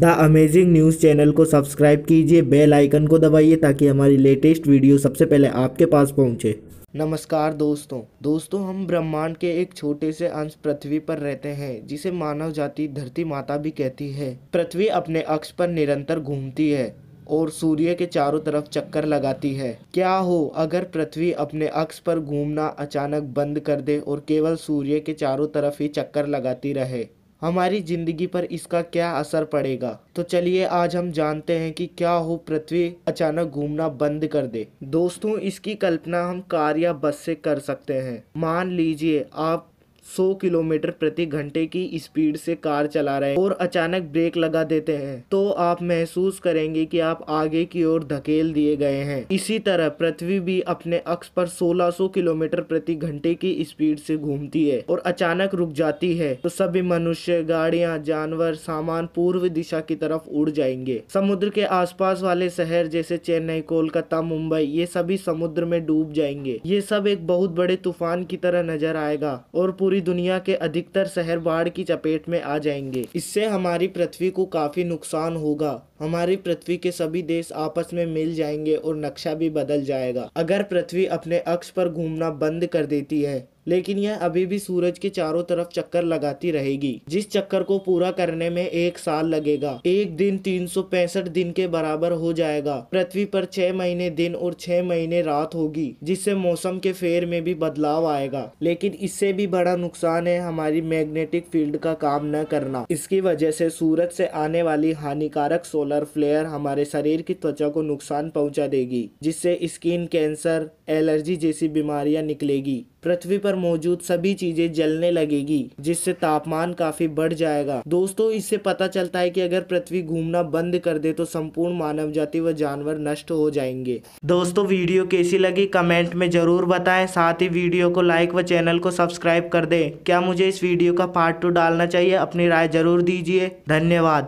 the amazing news channel को subscribe कीजिए bell icon को दबाइए ताकि हमारी लेटेस्ट वीडियो सबसे पहले आपके पास पहुंचे नमस्कार दोस्तों दोस्तों हम ब्रह्मांड के एक छोटे से अंश पृथ्वी पर रहते हैं जिसे मानव जाति धरती माता भी कहती है पृथ्वी अपने अक्ष पर निरंतर घूमती है और सूर्य के चारों तरफ चक्कर लगाती है क्या हो अगर पृथ्वी अपने अक्ष पर घूमना अचानक बंद कर दे और केवल सूर्य के चारों तरफ ही चक्कर लगाती रहे हमारी ज़िंदगी पर इसका क्या असर पड़ेगा तो चलिए आज हम जानते हैं कि क्या हो पृथ्वी अचानक घूमना बंद कर दे दोस्तों इसकी कल्पना हम कार या बस से कर सकते हैं मान लीजिए आप 100 किलोमीटर प्रति घंटे की स्पीड से कार चला रहे हैं और अचानक ब्रेक लगा देते हैं तो आप महसूस करेंगे कि आप आगे की ओर धकेल दिए गए हैं इसी तरह पृथ्वी भी अपने अक्ष पर 1600 किलोमीटर प्रति घंटे की स्पीड से घूमती है और अचानक रुक जाती है तो सभी मनुष्य गाड़ियां जानवर सामान पूर्व दिशा की तरफ उड़ जाएंगे समुद्र के आस वाले शहर जैसे चेन्नई कोलकाता मुंबई ये सभी समुद्र में डूब जाएंगे ये सब एक बहुत बड़े तूफान की तरह नजर आएगा और पूरी पूरी दुनिया के अधिकतर शहर बाढ़ की चपेट में आ जाएंगे इससे हमारी पृथ्वी को काफ़ी नुकसान होगा हमारी पृथ्वी के सभी देश आपस में मिल जाएंगे और नक्शा भी बदल जाएगा अगर पृथ्वी अपने अक्ष पर घूमना बंद कर देती है लेकिन यह अभी भी सूरज के चारों तरफ चक्कर लगाती रहेगी जिस चक्कर को पूरा करने में एक साल लगेगा एक दिन तीन दिन के बराबर हो जाएगा पृथ्वी पर छह महीने दिन और छह महीने रात होगी जिससे मौसम के फेर में भी बदलाव आएगा लेकिन इससे भी बड़ा नुकसान है हमारी मैग्नेटिक फील्ड का काम न करना इसकी वजह से सूरज से आने वाली हानिकारक सोलर फ्लेयर हमारे शरीर की त्वचा को नुकसान पहुंचा देगी जिससे स्किन कैंसर एलर्जी जैसी बीमारियां निकलेगी पृथ्वी पर मौजूद सभी चीज़ें जलने लगेगी जिससे तापमान काफ़ी बढ़ जाएगा दोस्तों इससे पता चलता है कि अगर पृथ्वी घूमना बंद कर दे तो संपूर्ण मानव जाति व जानवर नष्ट हो जाएंगे दोस्तों वीडियो कैसी लगी कमेंट में ज़रूर बताएं साथ ही वीडियो को लाइक व चैनल को सब्सक्राइब कर दे क्या मुझे इस वीडियो का पार्ट टू डालना चाहिए अपनी राय ज़रूर दीजिए धन्यवाद